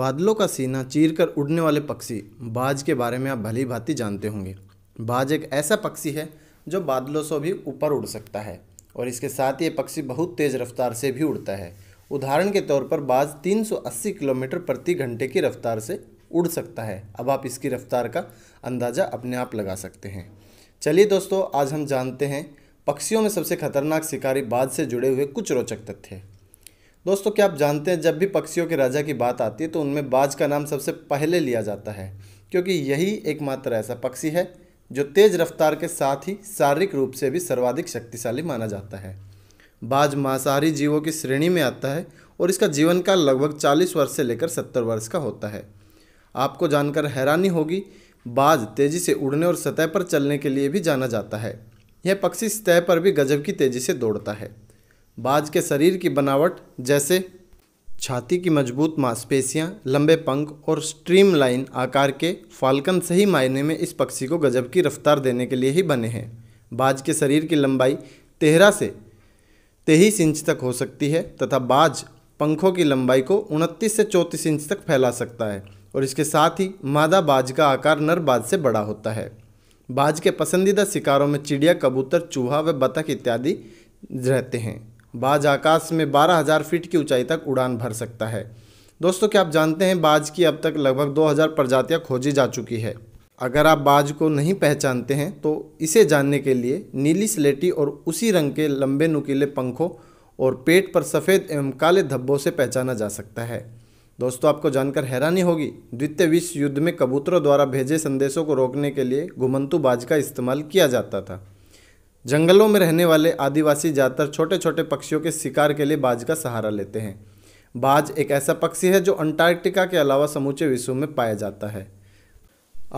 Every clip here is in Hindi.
बादलों का सीना चीरकर उड़ने वाले पक्षी बाज के बारे में आप भली भांति जानते होंगे बाज एक ऐसा पक्षी है जो बादलों से भी ऊपर उड़ सकता है और इसके साथ ये पक्षी बहुत तेज़ रफ्तार से भी उड़ता है उदाहरण के तौर पर बाज 380 किलोमीटर प्रति घंटे की रफ्तार से उड़ सकता है अब आप इसकी रफ्तार का अंदाज़ा अपने आप लगा सकते हैं चलिए दोस्तों आज हम जानते हैं पक्षियों में सबसे खतरनाक शिकारी बाज से जुड़े हुए कुछ रोचक तथ्य दोस्तों क्या आप जानते हैं जब भी पक्षियों के राजा की बात आती है तो उनमें बाज का नाम सबसे पहले लिया जाता है क्योंकि यही एकमात्र ऐसा पक्षी है जो तेज़ रफ्तार के साथ ही शारीरिक रूप से भी सर्वाधिक शक्तिशाली माना जाता है बाज मांसाहारी जीवों की श्रेणी में आता है और इसका जीवन काल लगभग 40 वर्ष से लेकर 70 वर्ष का होता है आपको जानकर हैरानी होगी बाज तेज़ी से उड़ने और सतह पर चलने के लिए भी जाना जाता है यह पक्षी सतह पर भी गजब की तेज़ी से दौड़ता है बाज के शरीर की बनावट जैसे छाती की मजबूत मांसपेशियां, लंबे पंख और स्ट्रीमलाइन आकार के फाल्कन सही मायने में इस पक्षी को गजब की रफ्तार देने के लिए ही बने हैं बाज के शरीर की लंबाई तेरह से तेईस इंच तक हो सकती है तथा बाज पंखों की लंबाई को उनतीस से चौंतीस इंच तक फैला सकता है और इसके साथ ही मादा बाज का आकार नर बाज से बड़ा होता है बाज के पसंदीदा शिकारों में चिड़िया कबूतर चूहा व बतख इत्यादि रहते हैं बाज आकाश में 12,000 फीट की ऊंचाई तक उड़ान भर सकता है दोस्तों क्या आप जानते हैं बाज की अब तक लगभग 2,000 प्रजातियां खोजी जा चुकी है अगर आप बाज को नहीं पहचानते हैं तो इसे जानने के लिए नीली स्लेटी और उसी रंग के लंबे नुकीले पंखों और पेट पर सफ़ेद एवं काले धब्बों से पहचाना जा सकता है दोस्तों आपको जानकर हैरानी होगी द्वितीय विश्व युद्ध में कबूतरों द्वारा भेजे संदेशों को रोकने के लिए घुमंतू बाज का इस्तेमाल किया जाता था जंगलों में रहने वाले आदिवासी ज़्यादातर छोटे छोटे पक्षियों के शिकार के लिए बाज का सहारा लेते हैं बाज एक ऐसा पक्षी है जो अंटार्कटिका के अलावा समूचे विश्व में पाया जाता है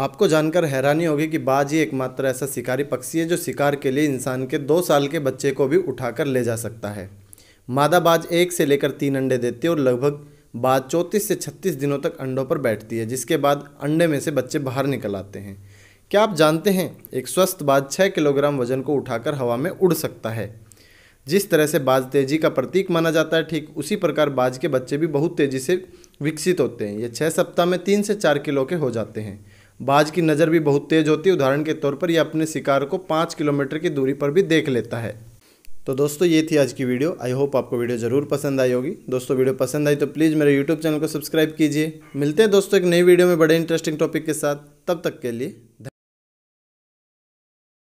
आपको जानकर हैरानी होगी कि बाज ही एकमात्र ऐसा शिकारी पक्षी है जो शिकार के लिए इंसान के दो साल के बच्चे को भी उठाकर ले जा सकता है मादा बाज एक से लेकर तीन अंडे देती है और लगभग बाज चौंतीस से छत्तीस दिनों तक अंडों पर बैठती है जिसके बाद अंडे में से बच्चे बाहर निकल आते हैं क्या आप जानते हैं एक स्वस्थ बाज छः किलोग्राम वजन को उठाकर हवा में उड़ सकता है जिस तरह से बाज तेजी का प्रतीक माना जाता है ठीक उसी प्रकार बाज के बच्चे भी बहुत तेज़ी से विकसित होते हैं ये छः सप्ताह में तीन से चार किलो के हो जाते हैं बाज की नज़र भी बहुत तेज़ होती है उदाहरण के तौर पर यह अपने शिकार को पाँच किलोमीटर की दूरी पर भी देख लेता है तो दोस्तों ये थी आज की वीडियो आई होप आपको वीडियो ज़रूर पसंद आई होगी दोस्तों वीडियो पसंद आई तो प्लीज़ मेरे यूट्यूब चैनल को सब्सक्राइब कीजिए मिलते हैं दोस्तों एक नई वीडियो में बड़े इंटरेस्टिंग टॉपिक के साथ तब तक के लिए